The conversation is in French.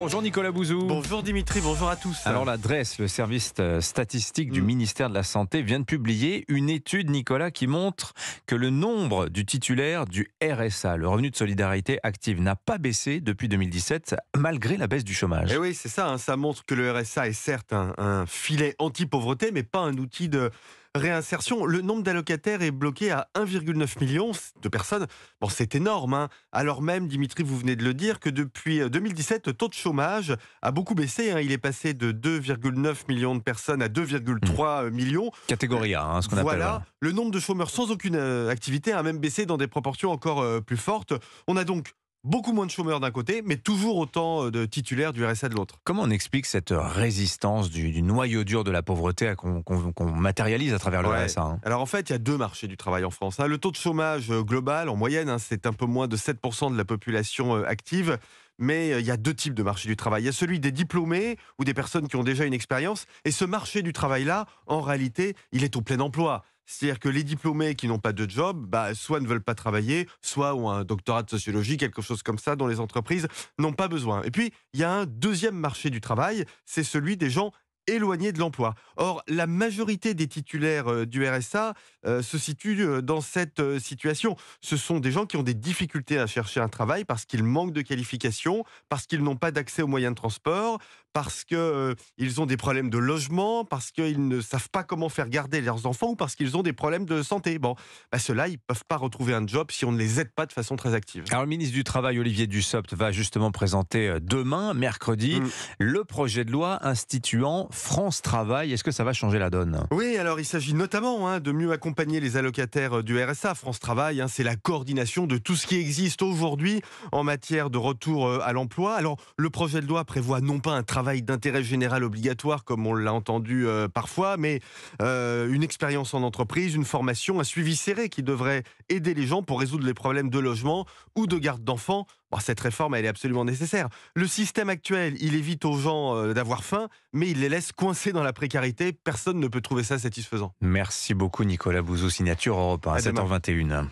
Bonjour Nicolas Bouzou. Bonjour Dimitri, bonjour à tous. Alors l'adresse, le service statistique du mm. ministère de la Santé, vient de publier une étude, Nicolas, qui montre que le nombre du titulaire du RSA, le revenu de solidarité active, n'a pas baissé depuis 2017, malgré la baisse du chômage. Et eh oui, c'est ça, hein. ça montre que le RSA est certes un filet anti-pauvreté, mais pas un outil de réinsertion. Le nombre d'allocataires est bloqué à 1,9 million de personnes. Bon, c'est énorme. Hein. Alors même, Dimitri, vous venez de le dire, que depuis 2017, euh, le taux de chômage a beaucoup baissé. Hein. Il est passé de 2,9 millions de personnes à 2,3 hmm. millions. Catégorie A, hein, ce qu'on appelle. Voilà. Le nombre de chômeurs sans aucune euh, activité a même baissé dans des proportions encore euh, plus fortes. On a donc beaucoup moins de chômeurs d'un côté, mais toujours autant euh, de titulaires du RSA de l'autre. Comment on explique cette euh, résistance du, noyau dur de la pauvreté hein, qu'on matérialise à travers le RSA hein Alors en fait, il y a deux marchés du travail en France. Hein. Le taux de chômage euh, global, en moyenne, c'est un peu moins de 7% de la population active mais il y a deux types de marché du travail. Il y a celui des diplômés ou des personnes qui ont déjà une expérience. Et ce marché du travail-là, en réalité, il est au plein emploi. C'est-à-dire que les diplômés qui n'ont pas de job, bah, soit ne veulent pas travailler, soit ont un doctorat de sociologie, quelque chose comme ça, dont les entreprises n'ont pas besoin. Et puis, il y a un deuxième marché du travail, c'est celui des gens éloignés de l'emploi. Or, la majorité des titulaires euh, du RSA euh, se situent euh, dans cette situation. Ce sont des gens qui ont des difficultés à chercher un travail parce qu'ils manquent de qualifications, parce qu'ils n'ont pas d'accès aux moyens de transport, parce qu'ils ils ont des problèmes de logement, parce qu'ils ne savent pas comment faire garder leurs enfants ou parce qu'ils ont des problèmes de santé. Bon, bah ceux-là, ils ne peuvent pas retrouver un job si on ne les aide pas de façon très active. Alors le ministre du Travail, Olivier Dussopt, va justement présenter demain, mercredi, mmh. le projet de loi instituant France Travail. Est-ce que ça va changer la donne Oui, alors il s'agit notamment hein, de mieux accompagner les allocataires euh, du RSA. France Travail, hein, c'est la coordination de tout ce qui existe aujourd'hui en matière de retour euh, à l'emploi. Alors le projet de loi prévoit non pas un travail d'intérêt général obligatoire comme on l'a entendu euh, parfois, mais une expérience en entreprise, une formation, un suivi serré qui devrait aider les gens pour résoudre les problèmes de logement ou de garde d'enfants Oh, cette réforme, elle est absolument nécessaire. Le système actuel, il évite aux gens euh, d'avoir faim, mais il les laisse coincés dans la précarité. Personne ne peut trouver ça satisfaisant. Merci beaucoup Nicolas Bouzou, signature Europe 1 7h21.